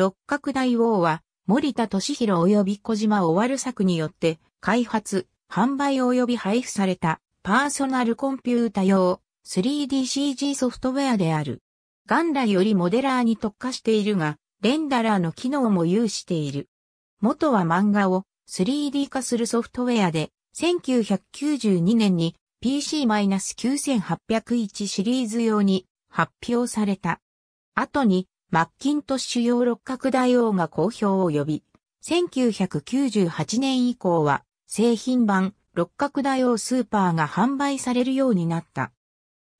六角大王は、森田敏弘及び小島終わる作によって、開発、販売及び配布された、パーソナルコンピュータ用、3DCG ソフトウェアである。元来よりモデラーに特化しているが、レンダラーの機能も有している。元は漫画を 3D 化するソフトウェアで、1992年に PC-9801 シリーズ用に発表された。後にマッキントッシュ用六角大王が好評を呼び、1998年以降は製品版六角大王スーパーが販売されるようになった。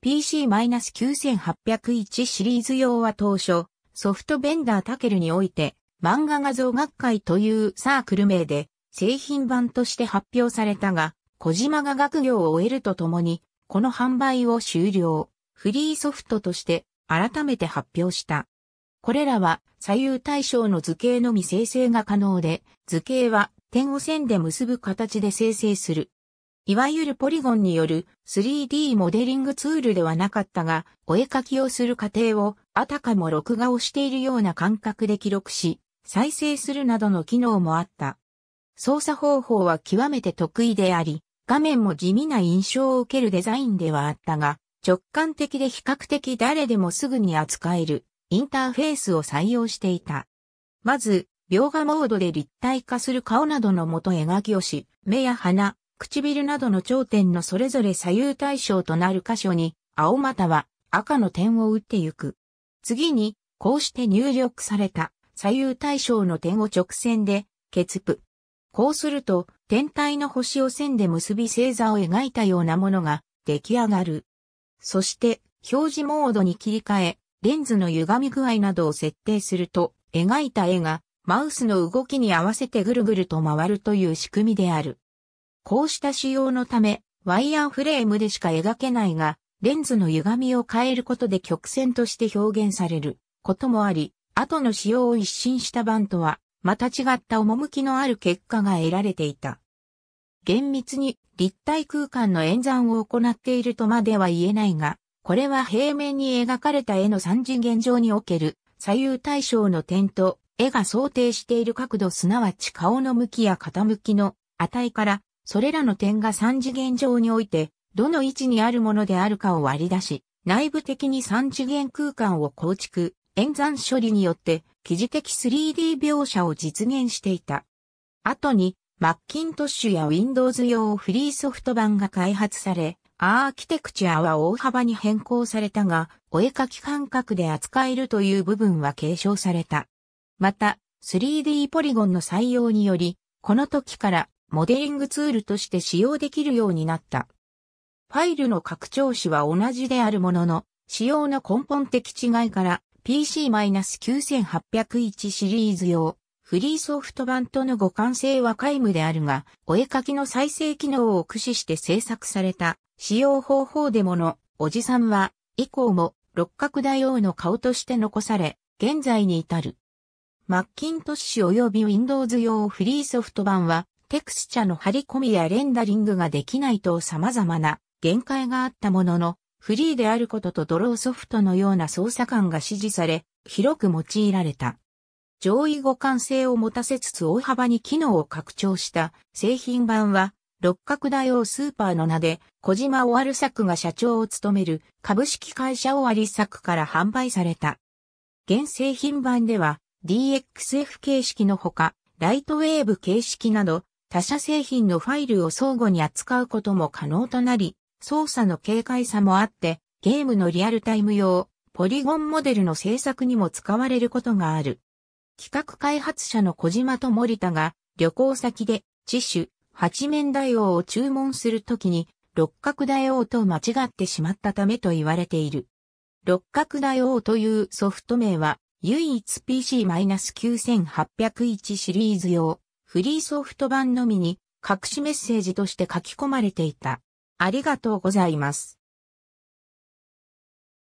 PC-9801 シリーズ用は当初、ソフトベンダータケルにおいて、漫画画像学会というサークル名で製品版として発表されたが、小島が学業を終えるとともに、この販売を終了、フリーソフトとして改めて発表した。これらは左右対称の図形のみ生成が可能で、図形は点を線で結ぶ形で生成する。いわゆるポリゴンによる 3D モデリングツールではなかったが、お絵かきをする過程をあたかも録画をしているような感覚で記録し、再生するなどの機能もあった。操作方法は極めて得意であり、画面も地味な印象を受けるデザインではあったが、直感的で比較的誰でもすぐに扱える。インターフェースを採用していた。まず、描画モードで立体化する顔などの元描きをし、目や鼻、唇などの頂点のそれぞれ左右対称となる箇所に、青または赤の点を打ってゆく。次に、こうして入力された左右対称の点を直線で、結ツこうすると、天体の星を線で結び星座を描いたようなものが出来上がる。そして、表示モードに切り替え、レンズの歪み具合などを設定すると、描いた絵がマウスの動きに合わせてぐるぐると回るという仕組みである。こうした仕様のため、ワイヤーフレームでしか描けないが、レンズの歪みを変えることで曲線として表現されることもあり、後の仕様を一新した版とは、また違った趣のある結果が得られていた。厳密に立体空間の演算を行っているとまでは言えないが、これは平面に描かれた絵の三次元上における左右対称の点と、絵が想定している角度すなわち顔の向きや傾きの値から、それらの点が三次元上において、どの位置にあるものであるかを割り出し、内部的に三次元空間を構築、演算処理によって、記事的 3D 描写を実現していた。後に、マッキントッシュや Windows 用フリーソフト版が開発され、アーキテクチャは大幅に変更されたが、お絵描き感覚で扱えるという部分は継承された。また、3D ポリゴンの採用により、この時からモデリングツールとして使用できるようになった。ファイルの拡張子は同じであるものの、仕様の根本的違いから PC-9801 シリーズ用フリーソフト版との互換性は皆無であるが、お絵描きの再生機能を駆使して制作された使用方法でもの、おじさんは、以降も、六角大王の顔として残され、現在に至る。マッキントッシュ及び Windows 用フリーソフト版は、テクスチャの張り込みやレンダリングができないと様々な限界があったものの、フリーであることとドローソフトのような操作感が支持され、広く用いられた。上位互換性を持たせつつ大幅に機能を拡張した製品版は六角大王スーパーの名で、小島終わる作が社長を務める株式会社終わり作から販売された。現製品版では DXF 形式のほか、ライトウェーブ形式など、他社製品のファイルを相互に扱うことも可能となり、操作の軽快さもあって、ゲームのリアルタイム用、ポリゴンモデルの制作にも使われることがある。企画開発者の小島と森田が、旅行先で、知種、八面大王を注文するときに、六角大王と間違ってしまったためと言われている。六角大王というソフト名は、唯一 PC-9801 シリーズ用、フリーソフト版のみに、隠しメッセージとして書き込まれていた。ありがとうございます。